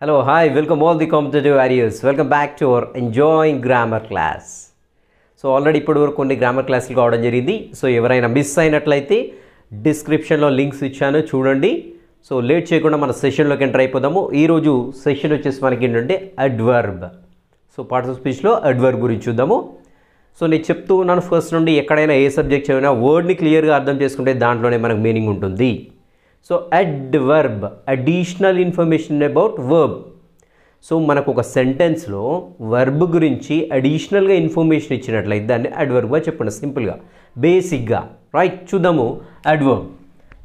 Hello hi welcome all the competitive warriors welcome back to our enjoying grammar class so already ఇప్పటి వరకు కొన్ని grammar క్లాసులు కావడం జరిగింది సో ఎవరైనా మిస్ అయినట్లయితే డిస్క్రిప్షన్లో లింక్స్ ఇచ్చాను చూడండి సో లేట్ చేయకుండా మన సెషన్లోకి ఎంటర్ అయిపోదాము ఈరోజు సెషన్ వచ్చేసి మనకి ఏంటంటే అడ్వర్బ్ సో పార్ట్స్ ఆఫ్ స్పీచ్లో అడ్వర్బ్ గురించి చూద్దాము సో నేను చెప్తూ ఉన్నాను ఫస్ట్ నుండి ఎక్కడైనా ఏ సబ్జెక్ట్ చదివినా వర్డ్ని క్లియర్గా అర్థం చేసుకుంటే దాంట్లోనే మనకు మీనింగ్ ఉంటుంది so adverb additional information about verb so మనకు ఒక సెంటెన్స్లో వర్బ్ గురించి అడిషనల్గా ఇన్ఫర్మేషన్ ఇచ్చినట్లయితే దాన్ని అడ్వర్బ్గా చెప్పండి సింపుల్గా బేసిక్గా రైట్ చూద్దాము అడ్వర్బ్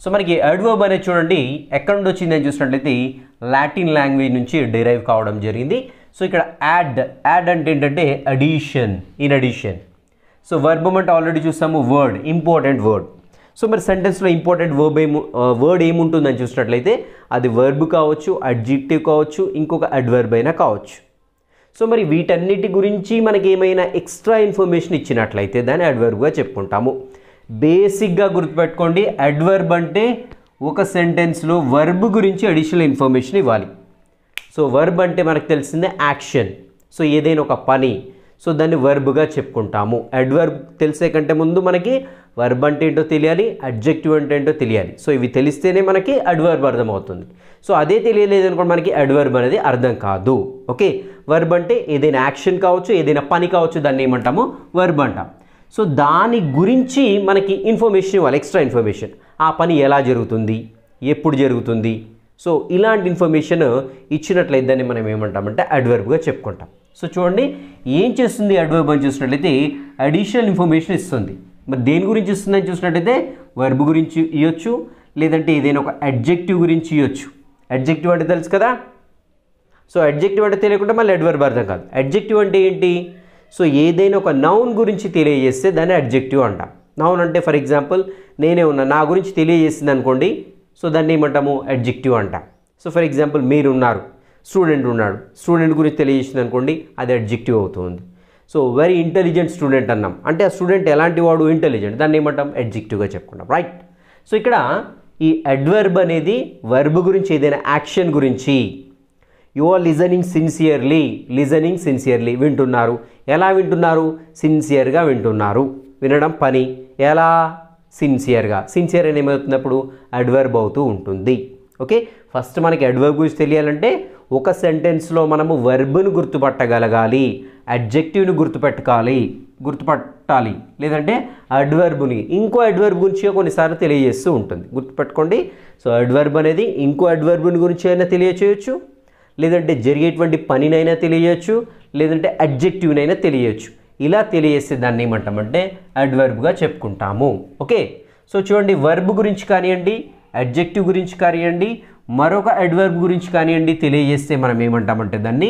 సో మనకి అడ్వర్బ్ అనేది చూడండి ఎక్కడి నుండి వచ్చింది వచ్చిందని చూసినట్లయితే లాటిన్ లాంగ్వేజ్ నుంచి డిరైవ్ కావడం జరిగింది సో ఇక్కడ యాడ్ యాడ్ అంటే ఏంటంటే addition in addition so verb అంటే ఆల్రెడీ చూసాము వర్డ్ ఇంపార్టెంట్ వర్డ్ సో మరి సెంటెన్స్లో ఇంపార్టెంట్ వర్బ్ ఏము వర్డ్ ఏముంటుందని చూసినట్లయితే అది వర్బ్ కావచ్చు అడ్జిక్టివ్ కావచ్చు ఇంకొక అడ్వర్బ్ అయినా కావచ్చు సో మరి వీటన్నిటి గురించి మనకి ఏమైనా ఎక్స్ట్రా ఇన్ఫర్మేషన్ ఇచ్చినట్లయితే దాన్ని అడ్వర్బ్గా చెప్పుకుంటాము బేసిక్గా గుర్తుపెట్టుకోండి అడ్వర్బ్ అంటే ఒక సెంటెన్స్లో వర్బ్ గురించి అడిషనల్ ఇన్ఫర్మేషన్ ఇవ్వాలి సో వర్బ్ అంటే మనకు తెలిసిందే యాక్షన్ సో ఏదైనా ఒక పని సో దాన్ని వర్బ్గా చెప్పుకుంటాము అడ్వర్బ్ తెలిసే కంటే ముందు మనకి వర్బ్ అంటే ఏంటో తెలియాలి అడ్జెక్టివ్ అంటే ఏంటో తెలియాలి సో ఇవి తెలిస్తేనే మనకి అడ్వర్బ్ అర్థమవుతుంది సో అదే తెలియలేదు అనుకోండి మనకి అడ్వర్బ్ అనేది అర్థం కాదు ఓకే వర్బ్ అంటే ఏదైనా యాక్షన్ కావచ్చు ఏదైనా పని కావచ్చు దాన్ని ఏమంటాము వర్బ్ అంటాం సో దాని గురించి మనకి ఇన్ఫర్మేషన్ ఇవ్వాలి ఎక్స్ట్రా ఇన్ఫర్మేషన్ ఆ పని ఎలా జరుగుతుంది ఎప్పుడు జరుగుతుంది సో ఇలాంటి ఇన్ఫర్మేషన్ ఇచ్చినట్లయితే దాన్ని మనం ఏమంటామంటే అడ్వర్బ్గా చెప్పుకుంటాం సో చూడండి ఏం చేస్తుంది అడ్వర్బ్ అని చూసినట్లయితే అడిషనల్ ఇన్ఫర్మేషన్ ఇస్తుంది మరి దేని గురించి ఇస్తుందని చూసినట్టయితే వర్బ్ గురించి ఇవ్వచ్చు లేదంటే ఏదైనా ఒక అడ్జెక్టివ్ గురించి ఇవ్వచ్చు అడ్జెక్టివ్ అంటే తెలుసు కదా సో అడ్జెక్టివ్ అంటే తెలియకుండా మళ్ళీ అడ్వర్బ్ అర్థం కాదు అడ్జెక్టివ్ అంటే ఏంటి సో ఏదైనా ఒక నౌన్ గురించి తెలియజేస్తే దాన్ని అడ్జెక్టివ్ అంటాం నౌన్ అంటే ఫర్ ఎగ్జాంపుల్ నేనే ఉన్నా నా గురించి తెలియజేసింది అనుకోండి సో దాన్ని ఏమంటాము అడ్జెక్టివ్ అంటాం సో ఫర్ ఎగ్జాంపుల్ మీరున్నారు స్టూడెంట్ ఉన్నాడు స్టూడెంట్ గురించి తెలియజేసింది అనుకోండి అది అడ్జెక్టివ్ అవుతుంది సో వెరీ ఇంటెలిజెంట్ స్టూడెంట్ అన్నాం అంటే ఆ స్టూడెంట్ ఎలాంటి వాడు ఇంటెలిజెంట్ దాన్ని ఏమంటాం ఎడ్జిక్టివ్గా చెప్పుకుంటాం రైట్ సో ఇక్కడ ఈ అడ్వర్బ్ అనేది వర్బ్ గురించి ఏదైనా యాక్షన్ గురించి you are listening sincerely listening sincerely వింటున్నారు ఎలా వింటున్నారు సిన్సియర్గా వింటున్నారు వినడం పని ఎలా సిన్సియర్గా సిన్సియర్ అని ఏమవుతున్నప్పుడు అడ్వర్బ్ అవుతూ ఉంటుంది ఓకే ఫస్ట్ మనకి అడ్వర్బ్ గురించి తెలియాలంటే ఒక సెంటెన్స్లో మనము వర్బ్ను గుర్తుపట్టగలగాలి అడ్జెక్టివ్ని గుర్తుపెట్టుకోవాలి గుర్తుపట్టాలి లేదంటే అడ్వర్బుని ఇంకో అడ్వర్బ్ గురించి కొన్నిసార్లు తెలియజేస్తూ ఉంటుంది గుర్తుపెట్టుకోండి సో అడ్వర్బ్ అనేది ఇంకో అడ్వర్బుని గురించి అయినా తెలియచేయచ్చు లేదంటే జరిగేటువంటి పనినైనా తెలియచ్చు లేదంటే అడ్జెక్టివ్నైనా తెలియచ్చు ఇలా తెలియజేసే దాన్ని ఏమంటామంటే అడ్వర్బ్గా చెప్పుకుంటాము ఓకే సో చూడండి వర్బ్ గురించి కానివ్వండి అడ్జెక్టివ్ గురించి కానివ్వండి మరొక అడ్వర్బ్ గురించి కానివ్వండి తెలియజేస్తే మనం ఏమంటామంటే దాన్ని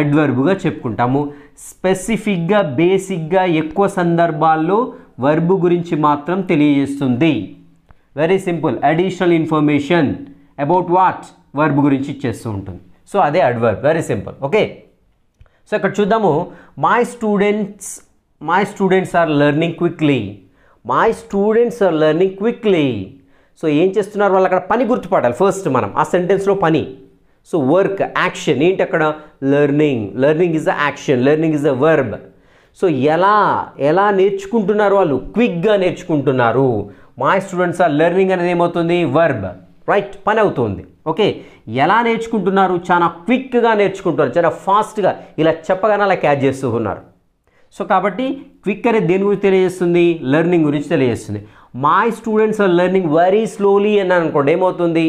అడ్వర్బ్గా చెప్పుకుంటాము స్పెసిఫిక్గా బేసిక్గా ఎక్కువ సందర్భాల్లో వర్బ్ గురించి మాత్రం తెలియజేస్తుంది very simple additional information about what verb గురించి ఇచ్చేస్తూ ఉంటుంది సో అదే adverb very simple okay so ఇక్కడ చూద్దాము my students my students are learning quickly my students are learning quickly so ఏం చేస్తున్నారు వాళ్ళు అక్కడ పని గుర్తుపట్టాలి ఫస్ట్ మనం ఆ సెంటెన్స్లో పని సో వర్క్ యాక్షన్ ఏంటి అక్కడ learning learning is a action learning is a verb so ఎలా ఎలా నేర్చుకుంటున్నారు వాళ్ళు క్విక్గా నేర్చుకుంటున్నారు మా స్టూడెంట్స్ ఆ లెర్నింగ్ అనేది ఏమవుతుంది వర్బ్ రైట్ పని అవుతుంది ఓకే ఎలా నేర్చుకుంటున్నారు చాలా క్విక్గా నేర్చుకుంటున్నారు చాలా ఫాస్ట్గా ఇలా చెప్పగానే అలా క్యాచ్ చేస్తూ ఉన్నారు సో కాబట్టి క్విక్ అనేది దేని గురించి తెలియజేస్తుంది లెర్నింగ్ గురించి తెలియజేస్తుంది my students are learning very slowly అని అనుకోండి ఏమవుతుంది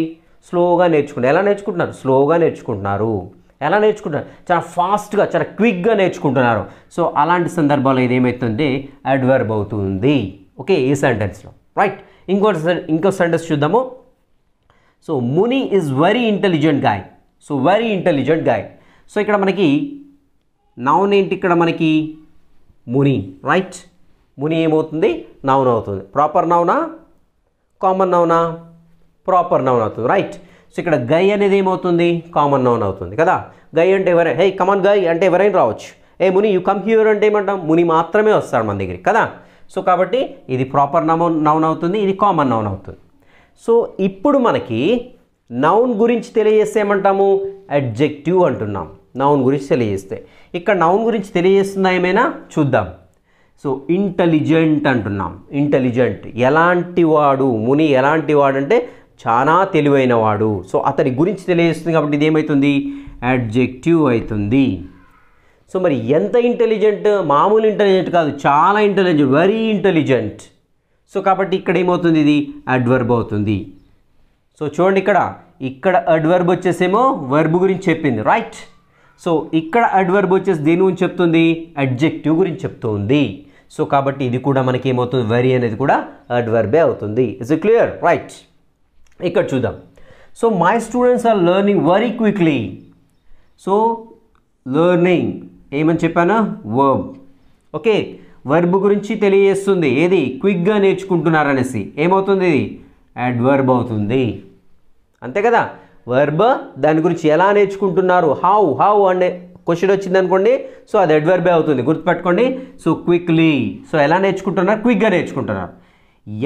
స్లోగా నేర్చుకుంటారు ఎలా నేర్చుకుంటున్నారు స్లోగా నేర్చుకుంటున్నారు ఎలా నేర్చుకుంటున్నారు చాలా ఫాస్ట్గా చాలా క్విక్గా నేర్చుకుంటున్నారు సో అలాంటి సందర్భాల్లో ఇది ఏమవుతుంది అడ్వర్బ్ అవుతుంది ఓకే ఈ సెంటెన్స్లో రైట్ ఇంకో ఇంకో సెంటెన్స్ చూద్దాము so Muni is very intelligent guy so very intelligent guy so ఇక్కడ మనకి నౌన్ ఏంటి ఇక్కడ మనకి ముని రైట్ ముని ఏమవుతుంది నౌన్ అవుతుంది ప్రాపర్ నౌనా కామన్ నౌనా ప్రాపర్ నౌన్ అవుతుంది రైట్ సో ఇక్కడ గై అనేది ఏమవుతుంది కామన్ నౌన్ అవుతుంది కదా గై అంటే ఎవరైనా హే కమన్ గై అంటే ఎవరైనా రావచ్చు ఏ ముని యూ కమ్ హ్యూర్ అంటే ఏమంటాం ముని మాత్రమే వస్తాడు మన దగ్గరికి కదా సో కాబట్టి ఇది ప్రాపర్ నౌన్ నౌన్ అవుతుంది ఇది కామన్ నౌన్ అవుతుంది సో ఇప్పుడు మనకి నౌన్ గురించి తెలియజేస్తే ఏమంటాము అడ్జెక్టివ్ అంటున్నాం నౌన్ గురించి తెలియజేస్తే ఇక్కడ నౌన్ గురించి తెలియజేస్తుందా ఏమైనా చూద్దాం సో ఇంటెలిజెంట్ అంటున్నాం ఇంటెలిజెంట్ ఎలాంటి వాడు ముని ఎలాంటి వాడు అంటే చాలా తెలివైన వాడు సో అతని గురించి తెలియజేస్తుంది కాబట్టి ఇది ఏమవుతుంది అడ్జెక్టివ్ అవుతుంది సో మరి ఎంత ఇంటెలిజెంట్ మామూలు ఇంటెలిజెంట్ కాదు చాలా ఇంటెలిజెంట్ వెరీ ఇంటెలిజెంట్ సో కాబట్టి ఇక్కడ ఏమవుతుంది ఇది అడ్వర్బ్ అవుతుంది సో చూడండి ఇక్కడ ఇక్కడ అడ్వర్బ్ వచ్చేసేమో వర్బ్ గురించి చెప్పింది రైట్ సో ఇక్కడ అడ్వర్బ్ వచ్చేసి దేని గురించి చెప్తుంది అడ్జెక్టివ్ గురించి చెప్తుంది సో కాబట్టి ఇది కూడా మనకి ఏమవుతుంది వెరీ అనేది కూడా అడ్వర్బే అవుతుంది ఇట్స్ క్లియర్ రైట్ ఇక్కడ చూద్దాం so my students are learning very quickly so learning ఏమని చెప్పానా వర్బ్ ఓకే వర్బ్ గురించి తెలియజేస్తుంది ఏది క్విక్గా నేర్చుకుంటున్నారు అనేసి ఏమవుతుంది ఇది అడ్వర్బ్ అవుతుంది అంతే కదా వర్బ్ దాని గురించి ఎలా నేర్చుకుంటున్నారు హౌ హౌ అనే క్వశ్చన్ వచ్చింది అనుకోండి సో అది ఎడ్వర్బే అవుతుంది గుర్తుపెట్టుకోండి సో క్విక్లీ సో ఎలా నేర్చుకుంటున్నారు క్విక్గా నేర్చుకుంటున్నారు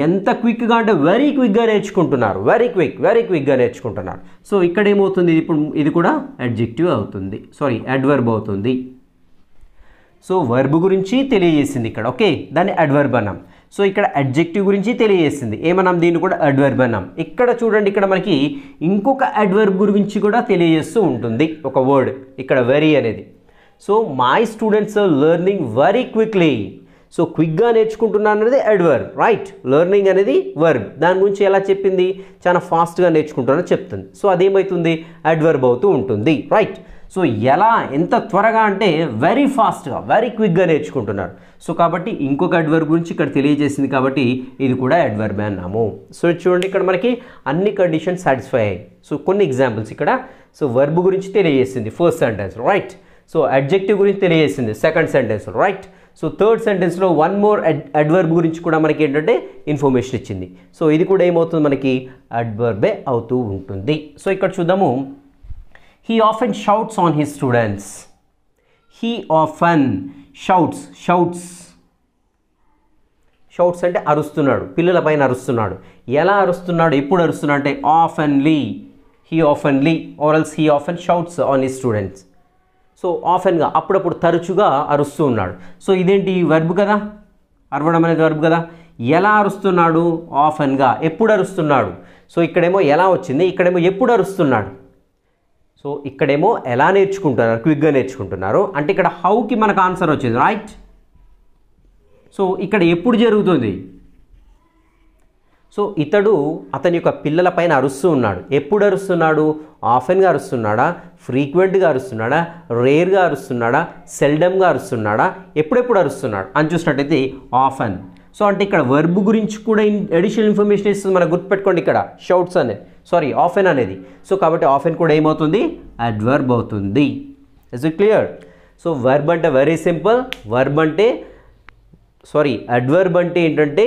ఎంత క్విక్గా అంటే వెరీ క్విక్గా నేర్చుకుంటున్నారు వెరీ క్విక్ వెరీ క్విక్గా నేర్చుకుంటున్నారు సో ఇక్కడ ఏమవుతుంది ఇప్పుడు ఇది కూడా అడ్జెక్టివ్ అవుతుంది సారీ అడ్వర్బ్ అవుతుంది సో వర్బ్ గురించి తెలియజేసింది ఇక్కడ ఓకే దాన్ని అడ్వర్బ్ అన్నాం సో ఇక్కడ అడ్జెక్టివ్ గురించి తెలియజేస్తుంది ఏమన్నాం దీన్ని కూడా అడ్వర్బ్ అన్నాం ఇక్కడ చూడండి ఇక్కడ మనకి ఇంకొక అడ్వర్బ్ గురించి కూడా తెలియజేస్తూ ఉంటుంది ఒక వర్డ్ ఇక్కడ వెరీ అనేది so my students learning very quickly so క్విక్గా నేర్చుకుంటున్నాను అనేది అడ్వర్బ్ రైట్ లెర్నింగ్ అనేది వర్బ్ దాని గురించి ఎలా చెప్పింది చాలా ఫాస్ట్గా నేర్చుకుంటున్నానని చెప్తుంది సో అదేమవుతుంది అడ్వర్బ్ అవుతూ ఉంటుంది రైట్ సో ఎలా ఎంత త్వరగా అంటే వెరీ ఫాస్ట్గా వెరీ క్విక్గా నేర్చుకుంటున్నారు సో కాబట్టి ఇంకొక అడ్వర్ గురించి ఇక్కడ తెలియజేసింది కాబట్టి ఇది కూడా అడ్వర్బే అన్నాము సో చూడండి ఇక్కడ మనకి అన్ని కండిషన్ సాటిస్ఫై అయ్యాయి సో కొన్ని ఎగ్జాంపుల్స్ ఇక్కడ సో వర్బ్ గురించి తెలియజేసింది first sentence right so adjective గురించి తెలియజేసింది second sentence right so third సెంటెన్స్లో వన్ మోర్ అడ్వర్బ్ గురించి కూడా మనకి ఏంటంటే ఇన్ఫర్మేషన్ ఇచ్చింది సో ఇది కూడా ఏమవుతుంది మనకి అడ్వర్బే అవుతూ ఉంటుంది సో ఇక్కడ చూద్దాము He often shouts on his students. He often shouts, shouts. Shouts అంటే అరుస్తున్నాడు పిల్లలపైన అరుస్తున్నాడు ఎలా అరుస్తున్నాడు ఎప్పుడు అరుస్తున్నాడు అంటే లీ హీ లీ ఓరల్స్ he off often shouts on ఈ స్టూడెంట్స్ సో ఆఫెన్గా అప్పుడప్పుడు తరచుగా అరుస్తూ ఉన్నాడు సో ఇదేంటి వెర్బ్ కదా అరవడం అనేది వెర్బ్ కదా ఎలా అరుస్తున్నాడు ఆఫెన్గా ఎప్పుడు అరుస్తున్నాడు సో ఇక్కడేమో ఎలా వచ్చింది ఇక్కడేమో ఎప్పుడు అరుస్తున్నాడు సో ఇక్కడేమో ఎలా నేర్చుకుంటున్నారు క్విక్గా నేర్చుకుంటున్నారు అంటే ఇక్కడ హౌకి మనకు ఆన్సర్ వచ్చింది రైట్ సో ఇక్కడ ఎప్పుడు జరుగుతుంది సో ఇతడు అతని యొక్క పిల్లలపైన అరుస్తూ ఉన్నాడు ఎప్పుడు అరుస్తున్నాడు ఆఫెన్గా అరుస్తున్నాడా ఫ్రీక్వెంట్గా అరుస్తున్నాడా రేర్గా అరుస్తున్నాడా సెల్డమ్గా అరుస్తున్నాడా ఎప్పుడెప్పుడు అరుస్తున్నాడు అని చూసినట్టయితే ఆఫెన్ సో అంటే ఇక్కడ వర్బ్ గురించి కూడా అడిషనల్ ఇన్ఫర్మేషన్ ఇస్తుంది మనకు గుర్తుపెట్టుకోండి ఇక్కడ షౌట్స్ అనేది సారీ ఆఫెన్ అనేది సో కాబట్టి ఆఫెన్ కూడా ఏమవుతుంది అడ్వర్బ్ అవుతుంది is it clear so verb అంటే వెరీ సింపుల్ వర్బ్ అంటే సారీ అడ్వర్బ్ అంటే ఏంటంటే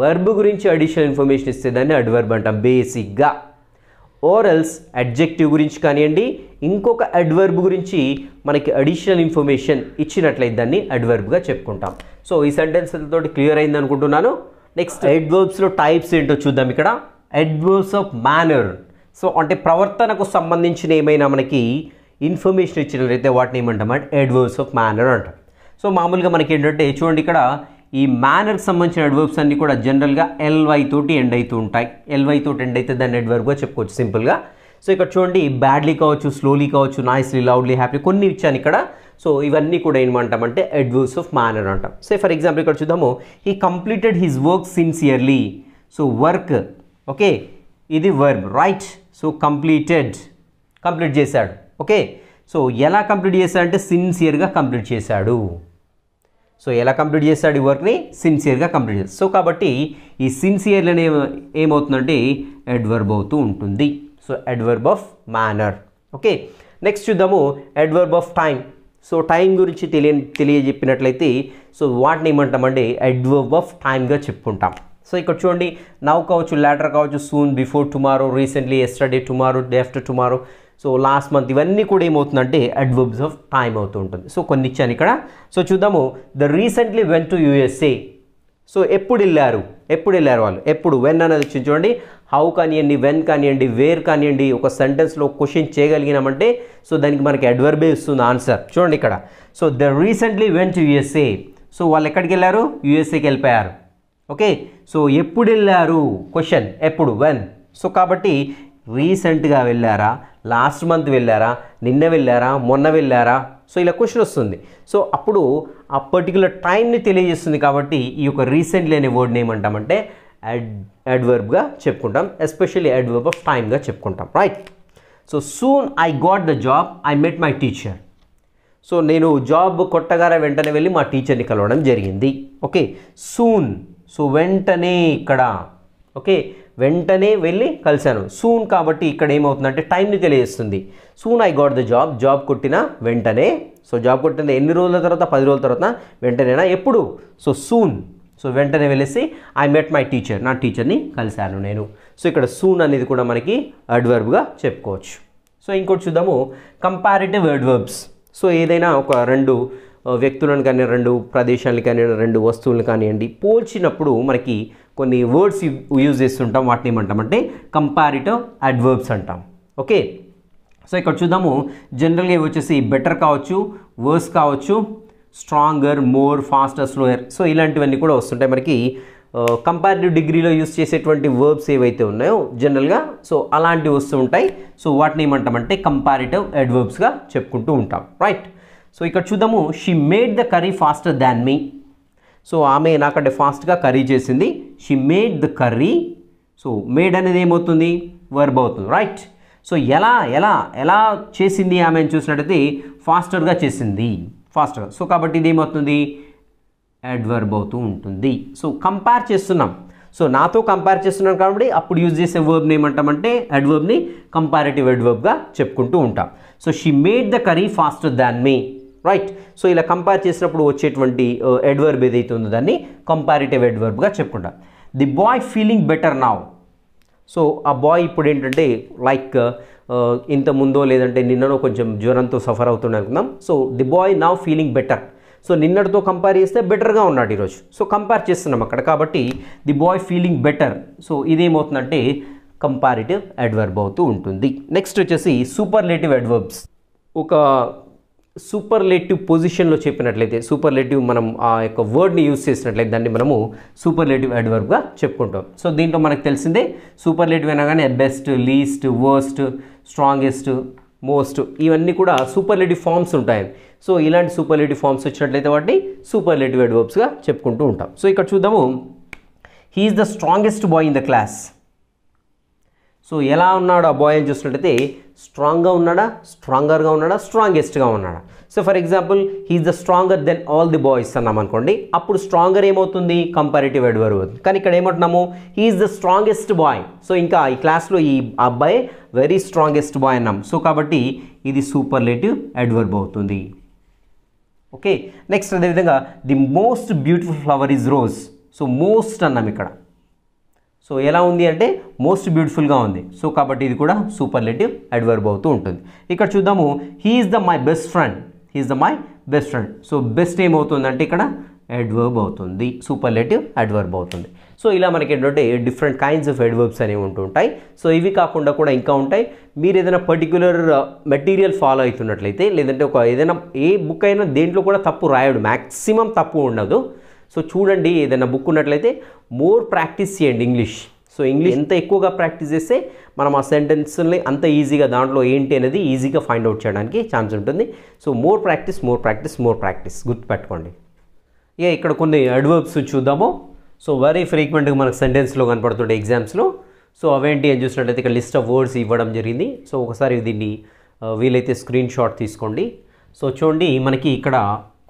వర్బ్ గురించి అడిషనల్ ఇన్ఫర్మేషన్ ఇస్తే దాన్ని అడ్వర్బ్ అంటాం బేసిక్గా ఓరల్స్ అడ్జెక్టివ్ గురించి కానివ్వండి ఇంకొక అడ్వర్బ్ గురించి మనకి అడిషనల్ ఇన్ఫర్మేషన్ ఇచ్చినట్లయితే దాన్ని అడ్వర్బ్గా చెప్పుకుంటాం సో ఈ సెంటెన్స్ తోటి క్లియర్ అయింది అనుకుంటున్నాను నెక్స్ట్ అడ్వర్బ్స్లో టైప్స్ ఏంటో చూద్దాం ఇక్కడ అడ్వర్బ్స్ ఆఫ్ మేనర్ సో అంటే ప్రవర్తనకు సంబంధించిన ఏమైనా మనకి ఇన్ఫర్మేషన్ ఇచ్చినట్లయితే వాటిని ఏమంటాం అంటే అడ్వర్బ్స్ ఆఫ్ మేనర్ అంటాం సో మామూలుగా మనకి ఏంటంటే చూడండి ఇక్కడ ఈ మేనర్కి సంబంధించిన అడ్వర్బ్స్ అన్నీ కూడా జనరల్గా ఎల్వై తోటి ఎండ్ అవుతూ ఉంటాయి ఎల్వై తోటి ఎండ్ అయితే దాన్ని అడ్వర్బ్గా చెప్పుకోవచ్చు సింపుల్గా సో ఇక్కడ చూడండి బ్యాడ్లీ కావచ్చు స్లోలీ కావచ్చు నాయిస్లీ లౌడ్లీ హ్యాపీ కొన్ని ఇచ్చాను ఇక్కడ సో ఇవన్నీ కూడా ఏమంటామంటే అడ్వర్బ్స్ ఆఫ్ మేనర్ అంటాం సో ఫర్ ఎగ్జాంపుల్ ఇక్కడ చూద్దాము he completed his work sincerely so work okay ఇది verb right so completed complete చేశాడు ఓకే సో ఎలా కంప్లీట్ చేశాడంటే సిన్సియర్గా కంప్లీట్ చేశాడు సో ఎలా కంప్లీట్ చేస్తాడు ఈ వర్క్ని సిన్సియర్గా కంప్లీట్ చేస్తాడు సో కాబట్టి ఈ సిన్సియర్లు ఏమవుతుందంటే అడ్వర్బ్ అవుతూ ఉంటుంది so adverb of manner okay next చూద్దాము adverb of time so time గురించి తెలియ తెలియజెప్పినట్లయితే సో వాటిని ఏమంటామండి అడ్వర్బ్ ఆఫ్ టైమ్గా చెప్పుకుంటాం సో ఇక్కడ చూడండి నవ్ కావచ్చు లాటర్ కావచ్చు soon before tomorrow recently yesterday tomorrow day after tomorrow so last month ఇవన్నీ కూడా ఏమవుతుందంటే అడ్వర్బ్స్ ఆఫ్ టైమ్ అవుతూ ఉంటుంది సో కొన్ని ఇచ్చాను ఇక్కడ సో చూద్దాము the recently when to USA so ఎప్పుడు వెళ్ళారు ఎప్పుడు వెళ్ళారు వాళ్ళు ఎప్పుడు వెన్ అనేది వచ్చింది చూడండి హౌ కానివ్వండి వెన్ కానివ్వండి వేర్ కానివ్వండి ఒక సెంటెన్స్లో క్వశ్చన్ చేయగలిగినామంటే సో దానికి మనకి అడ్వర్బే ఇస్తుంది ఆన్సర్ చూడండి ఇక్కడ so the recently when to USA so వాళ్ళు ఎక్కడికి వెళ్ళారు యూఎస్ఏకి వెళ్ళిపోయారు ఓకే సో ఎప్పుడు వెళ్ళారు క్వశ్చన్ ఎప్పుడు వెన్ సో కాబట్టి రీసెంట్గా వెళ్ళారా లాస్ట్ మంత్ వెళ్ళారా నిన్న వెళ్ళారా మొన్న వెళ్ళారా సో ఇలా క్వశ్చన్ వస్తుంది సో అప్పుడు ఆ పర్టికులర్ టైంని తెలియజేస్తుంది కాబట్టి ఈ యొక్క రీసెంట్లీ అనే వర్డ్ని ఏమంటామంటే అడ్ అడ్వర్బ్గా చెప్పుకుంటాం ఎస్పెషల్లీ అడ్వర్బ్ ఆఫ్ టైమ్గా చెప్పుకుంటాం right so soon I got the job I met my teacher so నేను జాబ్ కొట్టగారా వెంటనే వెళ్ళి మా టీచర్ని కలవడం జరిగింది ఓకే సూన్ సో వెంటనే ఇక్కడ ఓకే వెంటనే వెళ్ళి కలిశాను సూన్ కాబట్టి ఇక్కడ ఏమవుతుందంటే టైంని తెలియజేస్తుంది soon I got the job job కొట్టిన వెంటనే సో జాబ్ కొట్టిన ఎన్ని రోజుల తర్వాత పది రోజుల తర్వాత వెంటనేనా ఎప్పుడు సో సూన్ సో వెంటనే వెళ్ళేసి ఐ మెట్ మై టీచర్ నా టీచర్ని కలిశాను నేను సో ఇక్కడ సూన్ అనేది కూడా మనకి అడ్వర్బ్గా చెప్పుకోవచ్చు సో ఇంకోటి చూద్దాము కంపారిటివ్ అడ్వర్బ్స్ సో ఏదైనా ఒక రెండు వ్యక్తులను కానీ రెండు ప్రదేశాలను కానీ రెండు వస్తువులను కానివ్వండి పోల్చినప్పుడు మనకి కొన్ని వర్డ్స్ యూజ్ చేస్తుంటాం వాటిని ఏమంటాం అంటే కంపారిటివ్ అడ్వర్బ్స్ అంటాం ఓకే సో ఇక్కడ చూద్దాము జనరల్గా వచ్చేసి బెటర్ కావచ్చు వర్స్ కావచ్చు stronger more faster slower so ఇలాంటివన్నీ కూడా వస్తుంటాయి మనకి కంపారిటివ్ డిగ్రీలో యూస్ చేసేటువంటి వర్బ్స్ ఏవైతే ఉన్నాయో జనరల్గా సో అలాంటివి వస్తూ ఉంటాయి సో వాటిని ఏమంటామంటే కంపారిటివ్ అడ్వర్బ్స్గా చెప్పుకుంటూ ఉంటాం రైట్ సో ఇక్కడ చూద్దాము she made the curry faster than me so ఆమె నాకంటే ఫాస్ట్గా కర్రీ చేసింది she made the curry so made అనేది ఏమవుతుంది వర్బ్ అవుతుంది రైట్ సో ఎలా ఎలా ఎలా చేసింది ఆమె చూసినట్టయితే ఫాస్టర్గా చేసింది ఫాస్టర్గా సో కాబట్టి ఇది ఏమవుతుంది వర్బ్ అవుతూ ఉంటుంది సో కంపేర్ చేస్తున్నాం సో నాతో కంపేర్ చేస్తున్నాం కాబట్టి అప్పుడు యూజ్ చేసే వర్బ్ని ఏమంటామంటే అడ్వర్బ్ని కంపారేటివ్ అడ్వర్బ్గా చెప్పుకుంటూ ఉంటాం so she made the curry faster than me right so ఇలా కంపేర్ చేసినప్పుడు వచ్చేటువంటి ఎడ్వర్బ్ uh, ఏదైతే ఉందో దాన్ని కంపారిటివ్ ఎడ్వర్బ్గా చెప్పుకుంటా the boy feeling better now so ఆ బాయ్ ఇప్పుడు ఏంటంటే లైక్ uh, uh, ఇంత ముందో లేదంటే నిన్ననో కొంచెం జ్వరంతో సఫర్ అవుతుండే అనుకుందాం so the boy now feeling better so నిన్నటితో కంపేర్ చేస్తే బెటర్గా ఉన్నాడు ఈరోజు సో కంపేర్ చేస్తున్నాం అక్కడ కాబట్టి the boy feeling better so ఇదేమవుతుందంటే కంపారిటివ్ అడ్వర్బ్ అవుతూ ఉంటుంది నెక్స్ట్ వచ్చేసి సూపర్లేటివ్ అడ్వర్బ్స్ ఒక సూపర్లేటివ్ పొజిషన్లో చెప్పినట్లయితే సూపర్లేటివ్ మనం ఆ యొక్క వర్డ్ని యూజ్ చేసినట్లయితే దాన్ని మనము సూపర్లేటివ్ అడ్వర్బ్గా చెప్పుకుంటాం సో దీంట్లో మనకు తెలిసిందే సూపర్లేటివ్ అనగానే best least worst strongest most ఇవన్నీ కూడా సూపర్లేటివ్ ఫామ్స్ ఉంటాయి సో ఇలాంటి సూపర్లేటివ్ ఫామ్స్ వచ్చినట్లయితే వాటిని సూపర్లేటివ్ అడ్వర్బ్స్గా చెప్పుకుంటూ ఉంటాం సో ఇక్కడ చూద్దాము he is the strongest boy in the class so ఎలా ఉన్నాడు ఆ బాయ్ అని చూసినట్టయితే స్ట్రాంగ్గా ఉన్నాడా స్ట్రాంగర్గా ఉన్నాడా స్ట్రాంగెస్ట్గా ఉన్నాడా so for example he is the stronger then all the boys అన్నాం అనుకోండి అప్పుడు స్ట్రాంగర్ ఏమవుతుంది కంపారిటివ్ ఎడ్వర్ అవుతుంది కానీ ఇక్కడ ఏమంటున్నాము he is the strongest boy so ఇంకా ఈ క్లాస్లో ఈ అబ్బాయి వెరీ స్ట్రాంగెస్ట్ బాయ్ అన్నాం సో కాబట్టి ఇది సూపర్లేటివ్ ఎడ్వర్బ్ అవుతుంది ఓకే నెక్స్ట్ అదేవిధంగా the most beautiful flower is rose so most అన్నాం ఇక్కడ సో ఎలా ఉంది అంటే మోస్ట్ బ్యూటిఫుల్గా ఉంది సో కాబట్టి ఇది కూడా సూపర్లేటివ్ అడ్వర్బ్ అవుతూ ఉంటుంది ఇక్కడ చూద్దాము he is the my best friend he is the my best friend so best ఏమవుతుందంటే ఇక్కడ అడ్వర్బ్ అవుతుంది సూపర్లేటివ్ అడ్వర్బ్ అవుతుంది సో ఇలా మనకి ఏంటంటే డిఫరెంట్ కైండ్స్ ఆఫ్ అడ్వర్బ్స్ అనేవి ఉంటుంటాయి సో ఇవి కాకుండా కూడా ఇంకా ఉంటాయి మీరు ఏదైనా పర్టిక్యులర్ మెటీరియల్ ఫాలో అవుతున్నట్లయితే లేదంటే ఒక ఏదైనా ఏ బుక్ అయినా దేంట్లో కూడా తప్పు రాయడు మ్యాక్సిమం తప్పు ఉండదు సో చూడండి ఏదైనా బుక్ ఉన్నట్లయితే మోర్ ప్రాక్టీస్ చేయండి ఇంగ్లీష్ సో ఇంగ్లీష్ ఎంత ఎక్కువగా ప్రాక్టీస్ చేస్తే మనం ఆ సెంటెన్స్ని అంత ఈజీగా దాంట్లో ఏంటి అనేది ఈజీగా ఫైండ్ అవుట్ చేయడానికి ఛాన్స్ ఉంటుంది so more practice more practice more practice గుర్తుపెట్టుకోండి ఇక ఇక్కడ కొన్ని అడ్వర్బ్స్ చూద్దాము సో వెరీ ఫ్రీక్వెంట్గా మనకు సెంటెన్స్లో కనపడుతుండే ఎగ్జామ్స్లో సో అవేంటి అని చూసినట్లయితే ఇక్కడ లిస్ట్ ఆఫ్ వర్డ్స్ ఇవ్వడం జరిగింది సో ఒకసారి దీన్ని uh, వీలైతే స్క్రీన్ షాట్ తీసుకోండి సో చూడండి మనకి ఇక్కడ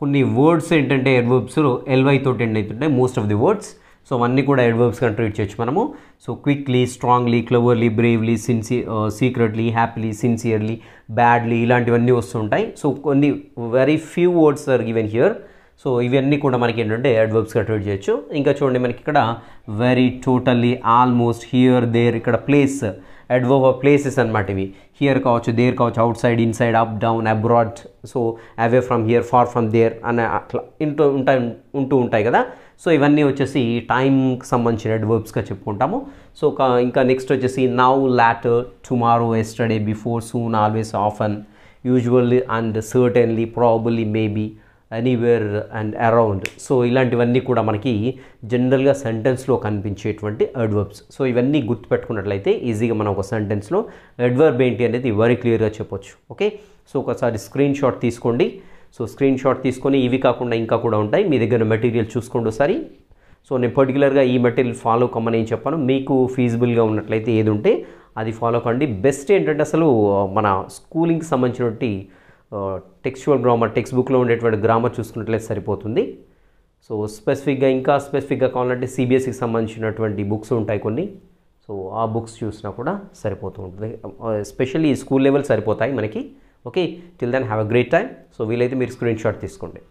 కొన్ని వర్డ్స్ ఏంటంటే ఎడ్వర్బ్స్ ఎల్వై తోటి ఎండ్ అవుతుంటాయి most of the words so అవన్నీ కూడా అడ్వర్బ్స్గా ట్రీట్ చేయొచ్చు మనము so quickly strongly cleverly bravely సిన్సి సీక్రెట్లీ హ్యాపీలీ సిన్సియర్లీ బ్యాడ్లీ ఇలాంటివన్నీ వస్తుంటాయి సో కొన్ని very few words are given here so ఇవన్నీ కూడా మనకి ఏంటంటే అడ్వర్బ్స్గా ట్రీట్ చేయొచ్చు ఇంకా చూడండి మనకి ఇక్కడ very totally almost here there ఇక్కడ ప్లేస్ అడ్వర్బ్ ఆఫ్ ప్లేసెస్ అనమాట ఇవి హియర్ కావచ్చు దేర్ కావచ్చు outside inside up down abroad so away from here far from there అనే అట్లా ఇంటూ ఉంటాయి ఉంటూ ఉంటాయి కదా సో ఇవన్నీ వచ్చేసి టైంకి సంబంధించిన అడ్వర్బ్స్గా చెప్పుకుంటాము సో ఒక ఇంకా నెక్స్ట్ వచ్చేసి now late tomorrow yesterday before soon always often usually and certainly probably maybe anywhere and around so ఇలాంటివన్నీ కూడా మనకి జనరల్గా సెంటెన్స్లో కనిపించేటువంటి అడ్వర్బ్స్ సో ఇవన్నీ గుర్తుపెట్టుకున్నట్లయితే ఈజీగా మనం ఒక సెంటెన్స్లో అడ్వర్బ్ ఏంటి అనేది వెరీ క్లియర్గా చెప్పొచ్చు ఓకే సో ఒకసారి స్క్రీన్ షాట్ తీసుకోండి సో స్క్రీన్ షాట్ తీసుకొని ఇవి కాకుండా ఇంకా కూడా ఉంటాయి మీ దగ్గర మెటీరియల్ చూసుకోండి ఒకసారి సో నేను పర్టికులర్గా ఈ మెటీరియల్ ఫాలో కమ్మని ఏం చెప్పాను మీకు ఫీజిబుల్గా ఉన్నట్లయితే ఏది ఉంటే అది ఫాలో కండి బెస్ట్ ఏంటంటే అసలు మన స్కూలింగ్కి సంబంధించినటువంటి టెక్స్చువల్ గ్రామర్ టెక్స్ట్ బుక్లో ఉండేటువంటి గ్రామర్ చూసుకున్నట్లయితే సరిపోతుంది సో స్పెసిఫిక్గా ఇంకా స్పెసిఫిక్గా కావాలంటే సిబిఎస్ఈకి సంబంధించినటువంటి బుక్స్ ఉంటాయి కొన్ని సో ఆ బుక్స్ చూసినా కూడా సరిపోతూ ఉంటుంది ఎస్పెషల్లీ స్కూల్ లెవెల్ సరిపోతాయి మనకి okay till then have a great time so వీలైతే మీరు స్క్రీన్ షాట్ తీసుకోండి